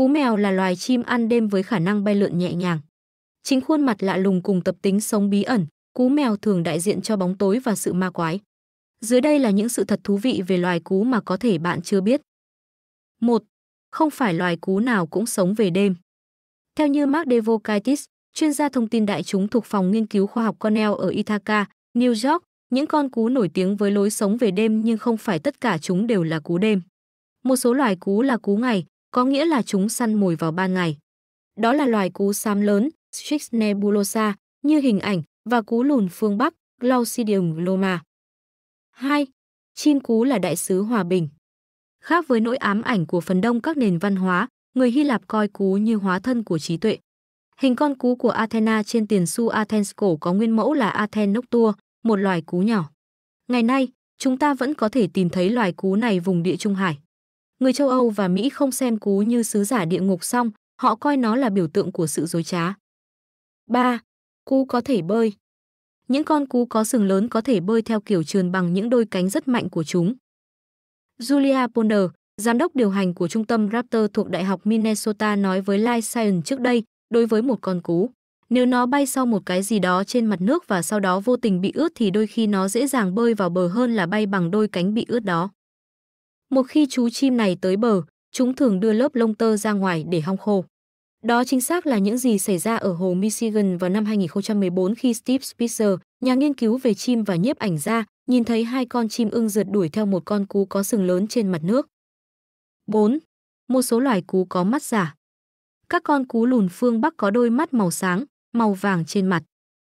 Cú mèo là loài chim ăn đêm với khả năng bay lượn nhẹ nhàng. Chính khuôn mặt lạ lùng cùng tập tính sống bí ẩn, cú mèo thường đại diện cho bóng tối và sự ma quái. Dưới đây là những sự thật thú vị về loài cú mà có thể bạn chưa biết. 1. Không phải loài cú nào cũng sống về đêm. Theo như Mark Devokaitis, chuyên gia thông tin đại chúng thuộc phòng nghiên cứu khoa học Cornell ở Ithaca, New York, những con cú nổi tiếng với lối sống về đêm nhưng không phải tất cả chúng đều là cú đêm. Một số loài cú là cú ngày, có nghĩa là chúng săn mồi vào ban ngày. Đó là loài cú xám lớn, Strix nebulosa, như hình ảnh, và cú lùn phương Bắc, Glaucidium loma. 2. Chim cú là đại sứ hòa bình. Khác với nỗi ám ảnh của phần đông các nền văn hóa, người Hy Lạp coi cú như hóa thân của trí tuệ. Hình con cú của Athena trên tiền su Athens cổ có nguyên mẫu là Athens noctua, một loài cú nhỏ. Ngày nay, chúng ta vẫn có thể tìm thấy loài cú này vùng địa Trung Hải người châu Âu và Mỹ không xem cú như sứ giả địa ngục xong, họ coi nó là biểu tượng của sự dối trá. 3. Cú có thể bơi Những con cú có sừng lớn có thể bơi theo kiểu trườn bằng những đôi cánh rất mạnh của chúng. Julia Ponder, giám đốc điều hành của trung tâm Raptor thuộc Đại học Minnesota nói với Life Science trước đây, đối với một con cú, nếu nó bay sau một cái gì đó trên mặt nước và sau đó vô tình bị ướt thì đôi khi nó dễ dàng bơi vào bờ hơn là bay bằng đôi cánh bị ướt đó. Một khi chú chim này tới bờ, chúng thường đưa lớp lông tơ ra ngoài để hong khô. Đó chính xác là những gì xảy ra ở hồ Michigan vào năm 2014 khi Steve Spitzer, nhà nghiên cứu về chim và nhiếp ảnh gia, nhìn thấy hai con chim ưng rượt đuổi theo một con cú có sừng lớn trên mặt nước. 4. Một số loài cú có mắt giả. Các con cú lùn phương Bắc có đôi mắt màu sáng, màu vàng trên mặt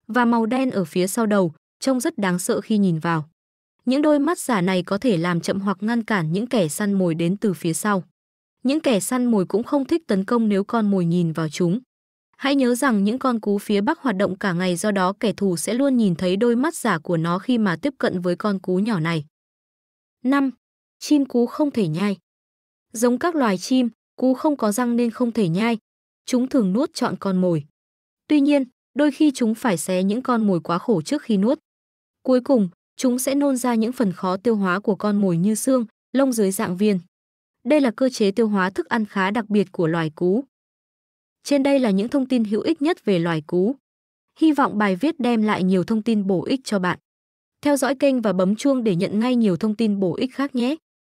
và màu đen ở phía sau đầu, trông rất đáng sợ khi nhìn vào những đôi mắt giả này có thể làm chậm hoặc ngăn cản những kẻ săn mồi đến từ phía sau. Những kẻ săn mồi cũng không thích tấn công nếu con mồi nhìn vào chúng. Hãy nhớ rằng những con cú phía Bắc hoạt động cả ngày do đó kẻ thù sẽ luôn nhìn thấy đôi mắt giả của nó khi mà tiếp cận với con cú nhỏ này. 5. Chim cú không thể nhai Giống các loài chim, cú không có răng nên không thể nhai. Chúng thường nuốt chọn con mồi. Tuy nhiên, đôi khi chúng phải xé những con mồi quá khổ trước khi nuốt. Cuối cùng, chúng sẽ nôn ra những phần khó tiêu hóa của con mồi như xương, lông dưới dạng viên. Đây là cơ chế tiêu hóa thức ăn khá đặc biệt của loài cú. Trên đây là những thông tin hữu ích nhất về loài cú. Hy vọng bài viết đem lại nhiều thông tin bổ ích cho bạn. Theo dõi kênh và bấm chuông để nhận ngay nhiều thông tin bổ ích khác nhé.